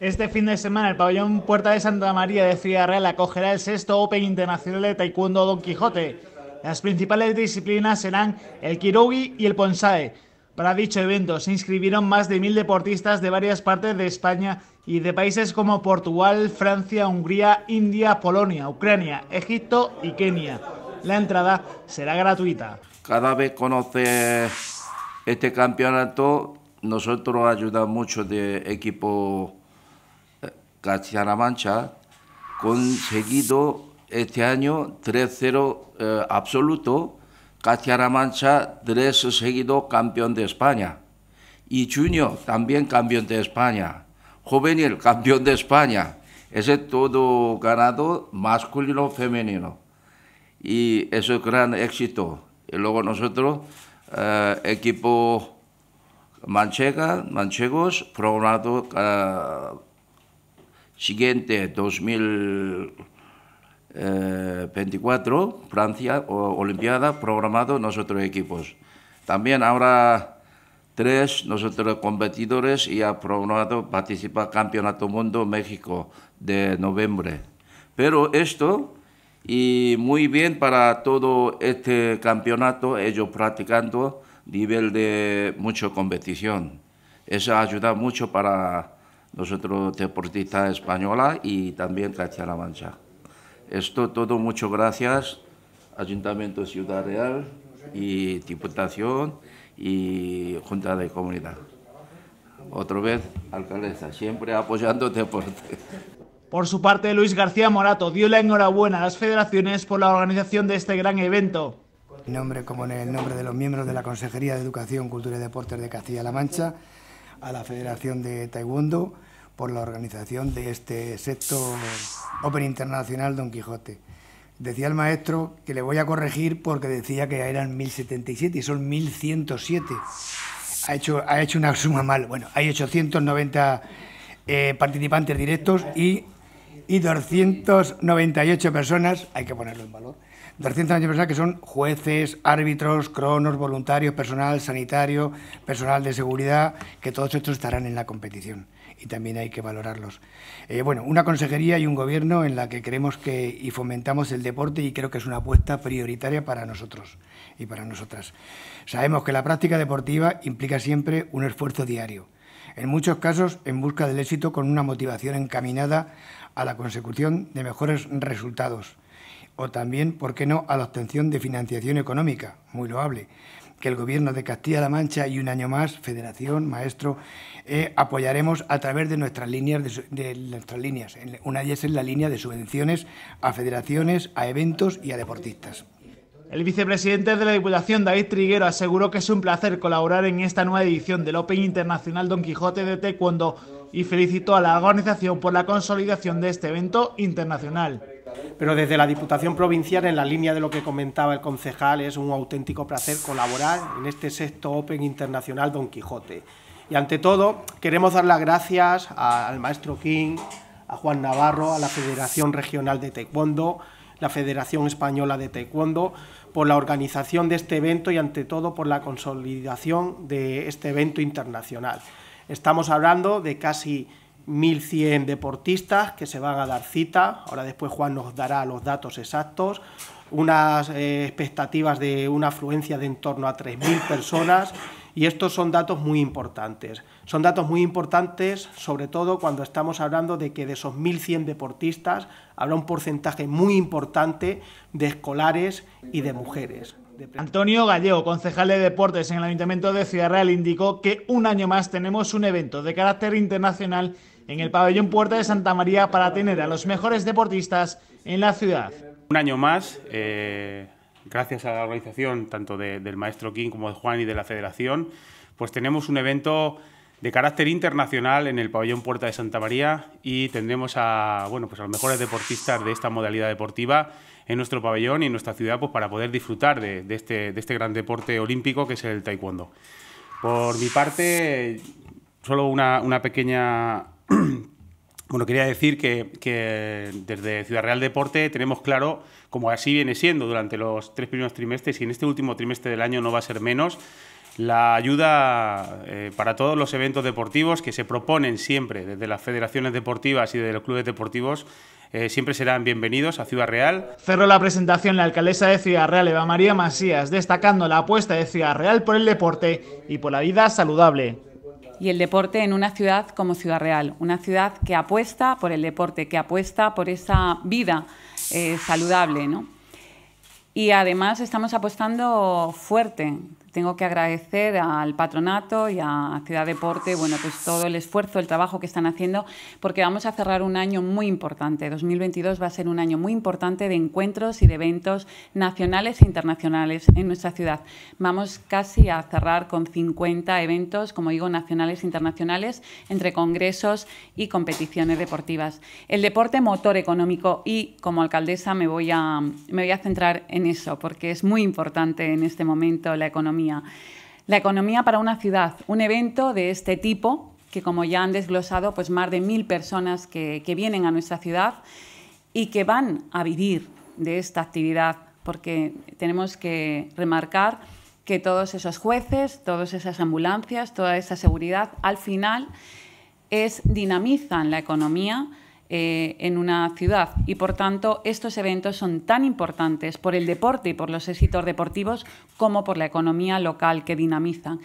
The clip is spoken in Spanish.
Este fin de semana el pabellón Puerta de Santa María de Ciudad Real acogerá el sexto Open Internacional de Taekwondo Don Quijote. Las principales disciplinas serán el Kirugi y el Ponsae. Para dicho evento se inscribieron más de mil deportistas de varias partes de España y de países como Portugal, Francia, Hungría, India, Polonia, Ucrania, Egipto y Kenia. La entrada será gratuita. Cada vez conoce este campeonato, nosotros ayuda mucho de equipo Castilla-La Mancha, conseguido este año 3-0 eh, absoluto, castilla Mancha tres seguido campeón de España, y Junio también campeón de España, Juvenil campeón de España, ese todo ganado masculino, femenino. Y eso es gran éxito. Y luego nosotros, eh, equipo manchega, manchegos, programado eh, siguiente, 2024, eh, Francia, Olimpiada, programado nosotros equipos. También ahora tres, nosotros competidores y ha programado participar Campeonato Mundo México de noviembre. Pero esto, y muy bien para todo este campeonato, ellos practicando nivel de mucha competición. Eso ayuda mucho para nosotros deportista española y también Castilla-La Mancha. Esto todo muchas gracias Ayuntamiento Ciudad Real y Diputación y Junta de Comunidad. Otra vez, alcaldesa, siempre apoyando deporte. Por su parte, Luis García Morato dio la enhorabuena a las federaciones por la organización de este gran evento. En nombre como en el nombre de los miembros de la Consejería de Educación, Cultura y Deportes de Castilla-La Mancha, a la Federación de Taekwondo por la organización de este sexto Open Internacional Don Quijote. Decía el maestro que le voy a corregir porque decía que eran 1077 y son 1107. Ha hecho, ha hecho una suma mal. Bueno, hay 890 eh, participantes directos y, y 298 personas, hay que ponerlo en valor, de personas que son jueces, árbitros, cronos, voluntarios, personal sanitario, personal de seguridad, que todos estos estarán en la competición y también hay que valorarlos. Eh, bueno, una consejería y un gobierno en la que creemos que y fomentamos el deporte y creo que es una apuesta prioritaria para nosotros y para nosotras. Sabemos que la práctica deportiva implica siempre un esfuerzo diario, en muchos casos en busca del éxito con una motivación encaminada a la consecución de mejores resultados o también, ¿por qué no?, a la obtención de financiación económica, muy loable, que el Gobierno de Castilla-La Mancha y un año más, Federación, Maestro, eh, apoyaremos a través de nuestras líneas, de, nuestras líneas. Una de ellas es la línea de subvenciones a federaciones, a eventos y a deportistas. El vicepresidente de la Diputación, David Triguero, aseguró que es un placer colaborar en esta nueva edición del Open Internacional Don Quijote de Taekwondo y felicitó a la organización por la consolidación de este evento internacional pero desde la Diputación Provincial, en la línea de lo que comentaba el concejal, es un auténtico placer colaborar en este sexto Open Internacional Don Quijote. Y ante todo, queremos dar las gracias al maestro King, a Juan Navarro, a la Federación Regional de Taekwondo, la Federación Española de Taekwondo, por la organización de este evento y ante todo por la consolidación de este evento internacional. Estamos hablando de casi 1.100 deportistas que se van a dar cita. Ahora después Juan nos dará los datos exactos. Unas eh, expectativas de una afluencia de en torno a 3.000 personas. Y estos son datos muy importantes. Son datos muy importantes, sobre todo cuando estamos hablando de que de esos 1.100 deportistas habrá un porcentaje muy importante de escolares y de mujeres. Antonio Gallego, concejal de deportes en el Ayuntamiento de Ciudad Real, indicó que un año más tenemos un evento de carácter internacional en el pabellón Puerta de Santa María para tener a los mejores deportistas en la ciudad. Un año más, eh, gracias a la organización tanto del maestro King como de Juan y de la federación, pues tenemos un evento de carácter internacional en el pabellón Puerta de Santa María y tendremos a, bueno, pues a los mejores deportistas de esta modalidad deportiva en nuestro pabellón y en nuestra ciudad pues, para poder disfrutar este, de, este, gran deporte olímpico que es el taekwondo. Por mi parte, solo una, pequeña... Bueno, quería decir que, desde Ciudad Real Deporte tenemos claro, como así viene siendo durante los tres primeros trimestres y en este último trimestre del año no va a ser menos, la ayuda eh, para todos los eventos deportivos que se proponen siempre desde las federaciones deportivas y de los clubes deportivos eh, siempre serán bienvenidos a Ciudad Real. Cerró la presentación la alcaldesa de Ciudad Real, Eva María Masías, destacando la apuesta de Ciudad Real por el deporte y por la vida saludable y el deporte en una ciudad como Ciudad Real, una ciudad que apuesta por el deporte, que apuesta por esa vida eh, saludable, Y además estamos apostando fuerte tengo que agradecer al patronato y a Ciudad Deporte, bueno, pues todo el esfuerzo, el trabajo que están haciendo, porque vamos a cerrar un año muy importante. 2022 va a ser un año muy importante de encuentros y de eventos nacionales e internacionales en nuestra ciudad. Vamos casi a cerrar con 50 eventos, como digo, nacionales e internacionales, entre congresos y competiciones deportivas. El deporte motor económico y como alcaldesa me voy a, me voy a centrar en eso, porque es muy importante en este momento la economía la economía para una ciudad, un evento de este tipo, que como ya han desglosado, pues más de mil personas que, vienen a nuestra ciudad y que van a vivir de esta actividad, porque tenemos que remarcar que todos esos jueces, todas esas ambulancias, toda esa seguridad, al final es dinamizan la economía eh, en una ciudad. Y por tanto, estos eventos son tan importantes por el deporte y por los éxitos deportivos como por la economía local que dinamizan.